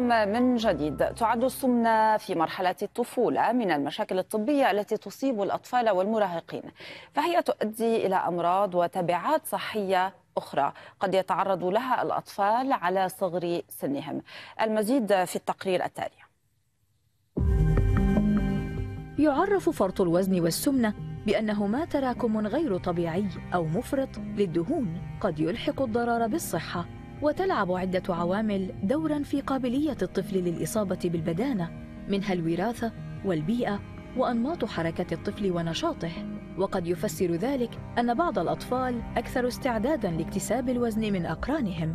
من جديد تعد السمنة في مرحلة الطفولة من المشاكل الطبية التي تصيب الأطفال والمراهقين فهي تؤدي إلى أمراض وتبعات صحية أخرى قد يتعرض لها الأطفال على صغر سنهم المزيد في التقرير التالي يعرف فرط الوزن والسمنة بأنهما تراكم غير طبيعي أو مفرط للدهون قد يلحق الضرر بالصحة وتلعب عدة عوامل دورا في قابلية الطفل للإصابة بالبدانة منها الوراثة والبيئة وأنماط حركة الطفل ونشاطه وقد يفسر ذلك أن بعض الأطفال أكثر استعداداً لاكتساب الوزن من أقرانهم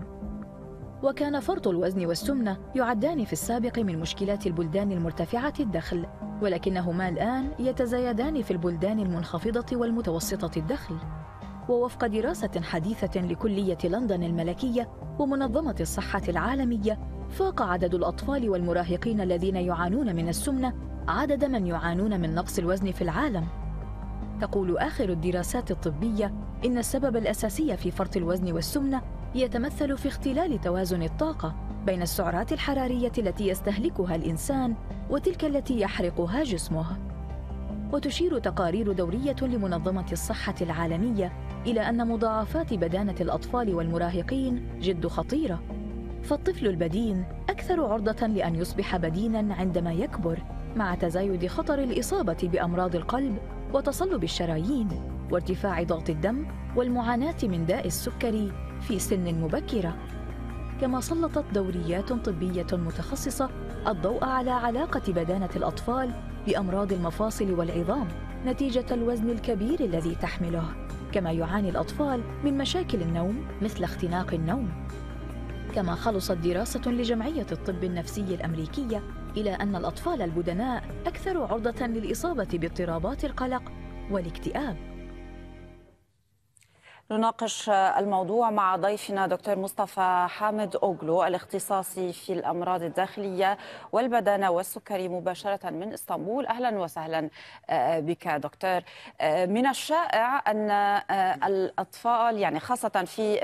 وكان فرط الوزن والسمنة يعدان في السابق من مشكلات البلدان المرتفعة الدخل ولكنهما الآن يتزايدان في البلدان المنخفضة والمتوسطة الدخل ووفق دراسة حديثة لكلية لندن الملكية ومنظمة الصحة العالمية فاق عدد الأطفال والمراهقين الذين يعانون من السمنة عدد من يعانون من نقص الوزن في العالم تقول آخر الدراسات الطبية إن السبب الأساسي في فرط الوزن والسمنة يتمثل في اختلال توازن الطاقة بين السعرات الحرارية التي يستهلكها الإنسان وتلك التي يحرقها جسمه وتشير تقارير دورية لمنظمة الصحة العالمية إلى أن مضاعفات بدانة الأطفال والمراهقين جد خطيرة فالطفل البدين أكثر عرضة لأن يصبح بديناً عندما يكبر مع تزايد خطر الإصابة بأمراض القلب وتصلب الشرايين وارتفاع ضغط الدم والمعاناة من داء السكري في سن مبكرة كما سلطت دوريات طبية متخصصة الضوء على علاقة بدانة الأطفال بأمراض المفاصل والعظام نتيجة الوزن الكبير الذي تحمله كما يعاني الأطفال من مشاكل النوم مثل اختناق النوم كما خلصت دراسة لجمعية الطب النفسي الأمريكية إلى أن الأطفال البدناء أكثر عرضة للإصابة باضطرابات القلق والاكتئاب نناقش الموضوع مع ضيفنا دكتور مصطفى حامد أوغلو الاختصاصي في الأمراض الداخلية والبدانة والسكري مباشرة من إسطنبول أهلا وسهلا آه، بك دكتور آه، من الشائع أن آه، الأطفال يعني خاصة في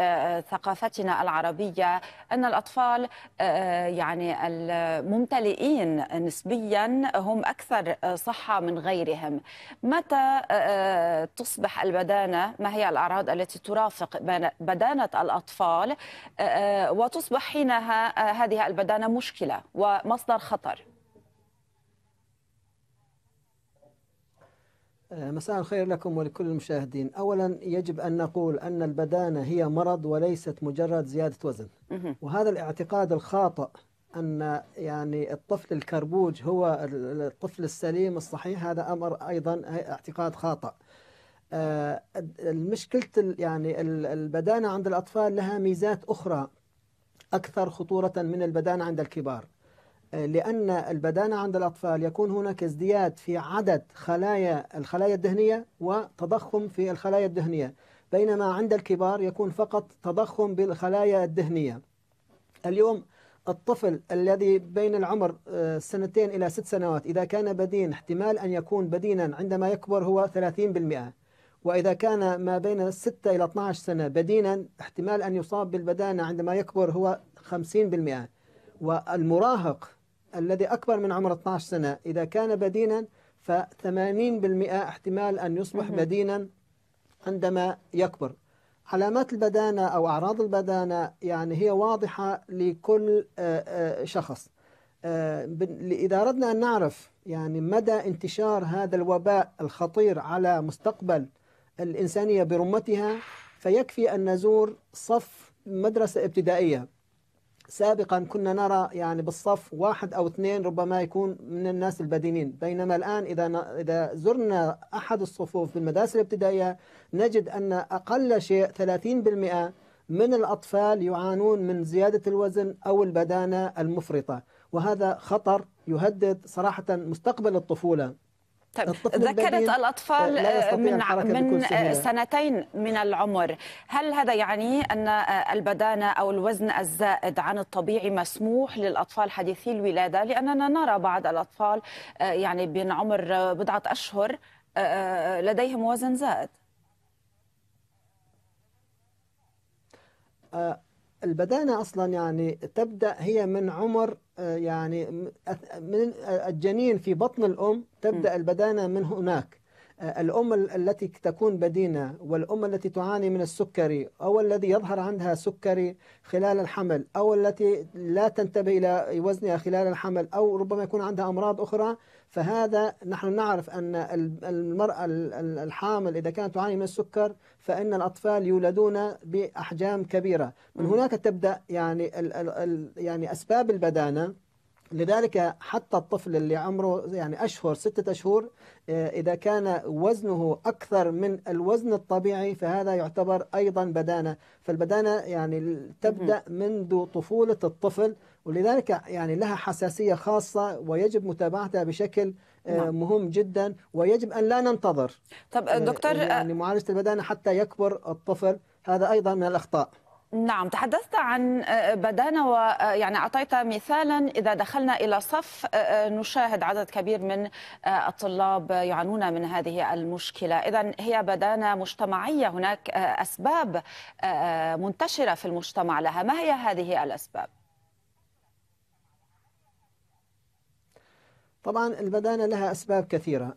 ثقافتنا العربية أن الأطفال يعني الممتلئين نسبيا هم أكثر صحة من غيرهم متى تصبح البدانة ما هي الأعراض التي التي ترافق بدانة الأطفال آه، آه، وتصبح حينها آه، هذه البدانة مشكلة ومصدر خطر مساء الخير لكم ولكل المشاهدين أولا يجب أن نقول أن البدانة هي مرض وليست مجرد زيادة وزن وهذا الاعتقاد الخاطئ أن يعني الطفل الكربوج هو الطفل السليم الصحيح هذا أمر أيضا اعتقاد خاطئ آه، المشكلة يعني البدانة عند الأطفال لها ميزات أخرى أكثر خطورة من البدانة عند الكبار آه، لأن البدانة عند الأطفال يكون هناك ازدياد في عدد خلايا الخلايا الدهنية وتضخم في الخلايا الدهنية بينما عند الكبار يكون فقط تضخم بالخلايا الدهنية اليوم الطفل الذي بين العمر آه، سنتين إلى ست سنوات إذا كان بدين احتمال أن يكون بدينا عندما يكبر هو 30% وإذا كان ما بين 6 إلى 12 سنة بدينا احتمال أن يصاب بالبدانة عندما يكبر هو 50% والمراهق الذي أكبر من عمر 12 سنة إذا كان بدينا ف 80% احتمال أن يصبح بدينا عندما يكبر علامات البدانة أو أعراض البدانة يعني هي واضحة لكل آه، آه، شخص آه، إذا أردنا أن نعرف يعني مدى انتشار هذا الوباء الخطير على مستقبل الإنسانية برمتها فيكفي أن نزور صف مدرسة ابتدائية سابقا كنا نرى يعني بالصف واحد أو اثنين ربما يكون من الناس البدينين بينما الآن إذا إذا زرنا أحد الصفوف بالمدارس الابتدائية نجد أن أقل شيء 30% من الأطفال يعانون من زيادة الوزن أو البدانة المفرطة وهذا خطر يهدد صراحة مستقبل الطفولة طيب ذكرت الاطفال آه، من من آه، سنتين من العمر هل هذا يعني ان آه، البدانه او الوزن الزائد عن الطبيعي مسموح للاطفال حديثي الولاده لاننا نرى بعض الاطفال يعني بين عمر بضعه اشهر لديهم وزن زائد البدانة أصلا يعني تبدأ هي من عمر آه، يعني من آه، الجنين في بطن الأم تبدأ البدانة من هناك الأم التي تكون بدينة والأم التي تعاني من السكري أو الذي يظهر عندها سكري خلال الحمل أو التي لا تنتبه إلى وزنها خلال الحمل أو ربما يكون عندها أمراض أخرى فهذا نحن نعرف أن المرأة الحامل إذا كانت تعاني من السكر فإن الأطفال يولدون بأحجام كبيرة من هناك تبدأ يعني يعني أسباب البدانة لذلك حتى الطفل اللي عمره يعني أشهر ستة أشهر آه، إذا كان وزنه أكثر من الوزن الطبيعي فهذا يعتبر أيضا بدانة فالبدانة يعني تبدأ منذ طفولة الطفل ولذلك يعني لها حساسية خاصة ويجب متابعتها بشكل آه، نعم. مهم جدا ويجب أن لا ننتظر طب آه، دكتور يعني معالجة البدانة حتى يكبر الطفل هذا أيضا من الأخطاء نعم تحدثت عن آه، آه، بدانا ويعني آه، أعطيت مثالا إذا دخلنا إلى صف نشاهد عدد كبير من الطلاب يعانون من هذه المشكلة إذا هي بدانا مجتمعية هناك أسباب منتشرة في المجتمع لها ما هي هذه الأسباب؟ طبعا البدانة لها أسباب كثيرة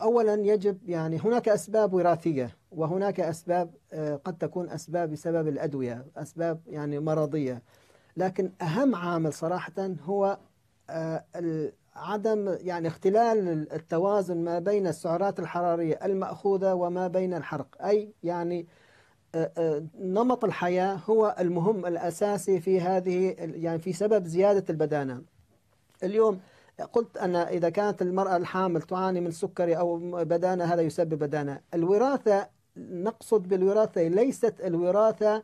أولا يجب يعني هناك أسباب وراثية وهناك أسباب آه، قد تكون أسباب بسبب الأدوية أسباب يعني مرضية لكن أهم عامل صراحة هو آه، عدم يعني اختلال التوازن ما بين السعرات الحرارية المأخوذة وما بين الحرق أي يعني آه، نمط الحياة هو المهم الأساسي في هذه يعني في سبب زيادة البدانة اليوم قلت أنا إذا كانت المرأة الحامل تعاني من سكري أو بدانة هذا يسبب بدانة الوراثة نقصد بالوراثة ليست الوراثة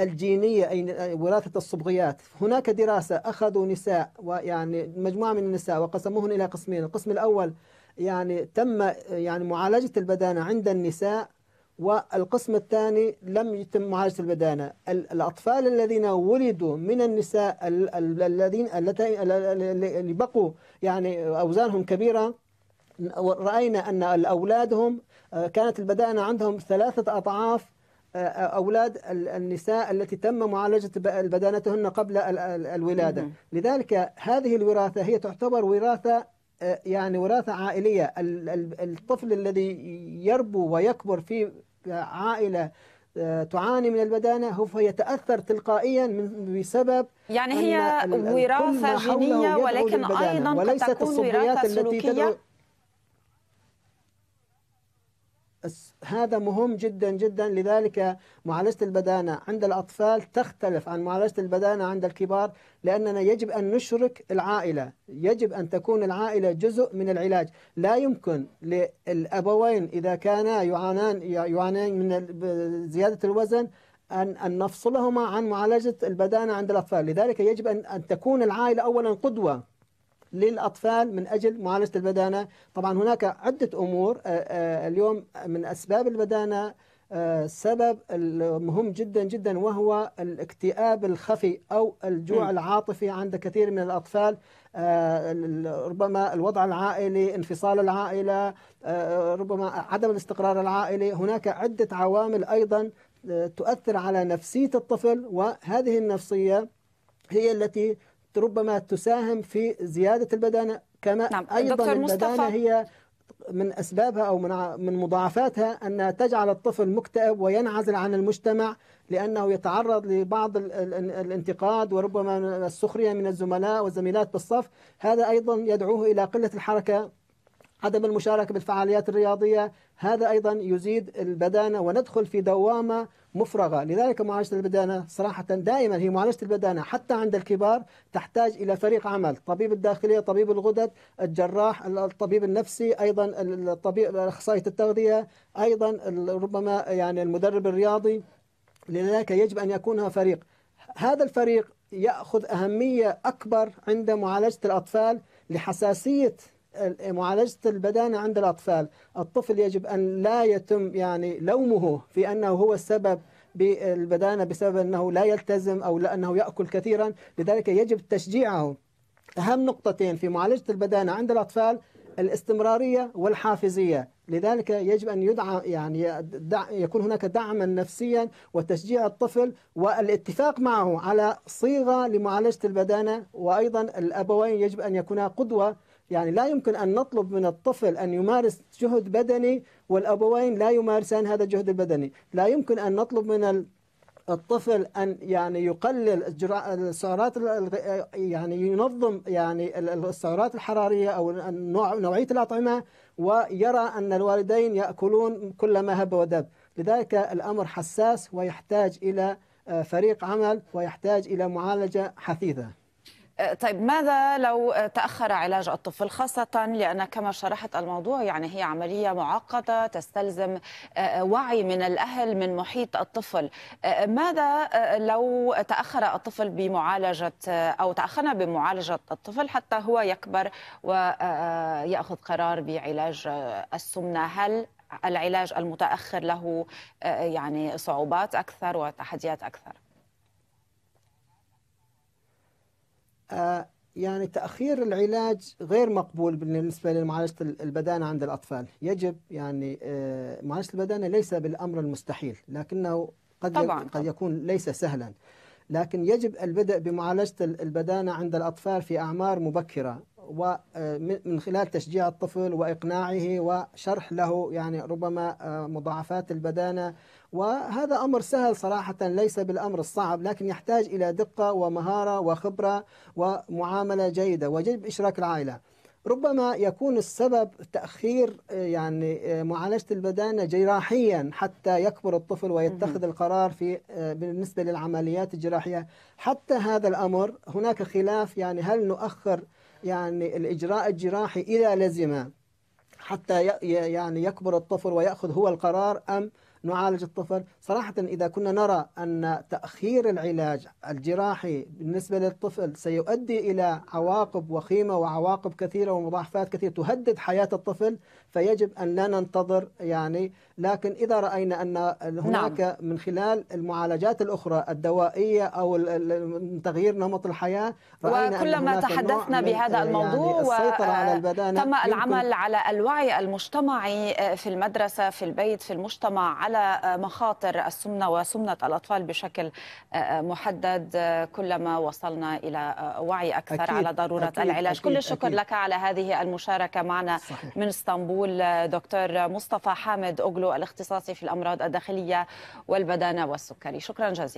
الجينية أي وراثة الصبغيات هناك دراسة أخذوا نساء ويعني مجموعة من النساء وقسموهن إلى قسمين القسم الأول يعني تم يعني معالجة البدانة عند النساء والقسم الثاني لم يتم معالجة البدانة الأطفال الذين ولدوا من النساء الذين اللي بقوا يعني أوزانهم كبيرة رأينا أن أولادهم آه، كانت البدانة عندهم ثلاثة أضعاف آه، آه، أولاد النساء التي تم معالجة بدانتهن قبل الولادة لذلك هذه الوراثة هي تعتبر وراثة يعني وراثة عائلية الطفل الذي يربو ويكبر في عائلة تعاني من البدانة هو يتأثر تلقائيا بسبب يعني هي وراثة جينية ولكن أيضا قد تكون وراثة سلوكية هذا مهم جدا جدا لذلك معالجة البدانة عند الأطفال تختلف عن معالجة البدانة عند الكبار لأننا يجب أن نشرك العائلة يجب أن تكون العائلة جزء من العلاج لا يمكن للأبوين إذا كانا يعانان, يعانان من زيادة الوزن أن أن نفصلهما عن معالجة البدانة عند الأطفال لذلك يجب أن أن تكون العائلة أولا قدوة للأطفال من أجل معالجة البدانة طبعا هناك عدة أمور آه، آه، اليوم من أسباب البدانة آه، سبب مهم جدا جدا وهو الاكتئاب الخفي أو الجوع م. العاطفي عند كثير من الأطفال ربما الوضع العائلي انفصال العائلة ربما عدم الاستقرار العائلي هناك عدة عوامل أيضا تؤثر على نفسية الطفل وهذه النفسية هي التي ربما تساهم في زيادة البدانة كما نعم. أيضا البدانة هي من أسبابها أو من من مضاعفاتها أنها تجعل الطفل مكتئب وينعزل عن المجتمع لأنه يتعرض لبعض الانتقاد وربما السخرية من الزملاء والزميلات بالصف هذا أيضا يدعوه إلى قلة الحركة عدم المشاركة بالفعاليات الرياضية هذا أيضا يزيد البدانة وندخل في دوامة مفرغة لذلك معالجة البدانة صراحة دائما هي معالجة البدانة حتى عند الكبار تحتاج إلى فريق عمل طبيب الداخلية طبيب الغدد الجراح الطبيب النفسي أيضا الطبيب أخصائية التغذية أيضا ربما يعني المدرب الرياضي لذلك يجب أن يكون فريق هذا الفريق يأخذ أهمية أكبر عند معالجة الأطفال لحساسية معالجة البدانة عند الأطفال الطفل يجب أن لا يتم يعني لومه في أنه هو السبب بالبدانة بسبب أنه لا يلتزم أو أنه يأكل كثيرا لذلك يجب تشجيعه أهم نقطتين في معالجة البدانة عند الأطفال الاستمرارية والحافزية لذلك يجب أن يدعم يعني يكون هناك دعما نفسيا وتشجيع الطفل والاتفاق معه على صيغة لمعالجة البدانة وأيضا الأبوين يجب أن يكونا قدوة يعني لا يمكن أن نطلب من الطفل أن يمارس جهد بدني والأبوين لا يمارسان هذا الجهد البدني لا يمكن أن نطلب من الطفل أن يعني يقلل السعرات يعني ينظم يعني السعرات الحرارية أو نوعية الأطعمة ويرى أن الوالدين يأكلون كل ما هب ودب لذلك الأمر حساس ويحتاج إلى آه، فريق عمل ويحتاج إلى معالجة حثيثة طيب ماذا لو تأخر علاج الطفل خاصة لأن كما شرحت الموضوع يعني هي عملية معقدة تستلزم آه، آه، وعي من الأهل من محيط الطفل آه، ماذا لو تأخر الطفل بمعالجة أو تأخرنا بمعالجة الطفل حتى هو يكبر ويأخذ قرار بعلاج السمنة هل العلاج المتأخر له يعني صعوبات أكثر وتحديات أكثر؟ آه، يعني تأخير العلاج غير مقبول بالنسبة لمعالجة البدانة عند الأطفال يجب يعني آه، معالجة البدانة ليس بالأمر المستحيل لكنه قد, طبعاً قد يكون ليس سهلا لكن يجب البدء بمعالجة البدانة عند الأطفال في أعمار مبكرة ومن آه، خلال تشجيع الطفل وإقناعه وشرح له يعني ربما مضاعفات البدانة وهذا أمر سهل صراحة ليس بالأمر الصعب لكن يحتاج إلى دقة ومهارة وخبرة ومعاملة جيدة وجلب إشراك العائلة ربما يكون السبب تأخير آه، يعني آه، معالجة البدانة جراحيا حتى يكبر الطفل ويتخذ القرار في آه، بالنسبة للعمليات الجراحية حتى هذا الأمر هناك خلاف يعني هل نؤخر يعني الإجراء الجراحي إلى لزمة حتى يعني يكبر الطفل ويأخذ هو القرار أم نعالج الطفل صراحة إذا كنا نرى أن تأخير العلاج الجراحي بالنسبة للطفل سيؤدي إلى عواقب وخيمة وعواقب كثيرة ومضاعفات كثيرة تهدد حياة الطفل فيجب أن لا ننتظر يعني لكن إذا رأينا أن هناك نعم. من خلال المعالجات الأخرى الدوائية أو تغيير نمط الحياة رأينا وكلما تحدثنا بهذا الموضوع يعني السيطرة و... على البدانة تم العمل على الوعي المجتمعي آه، في المدرسة في البيت في المجتمع على مخاطر السمنه وسمنه الاطفال بشكل آه، آه، محدد آه، كلما وصلنا الى وعي اكثر أكيد على ضروره أكيد العلاج أكيد كل الشكر أكيد لك على هذه المشاركه معنا صحيح. من اسطنبول دكتور مصطفى حامد اوغلو الاختصاصي في الامراض الداخليه والبدانه والسكري شكرا جزيلا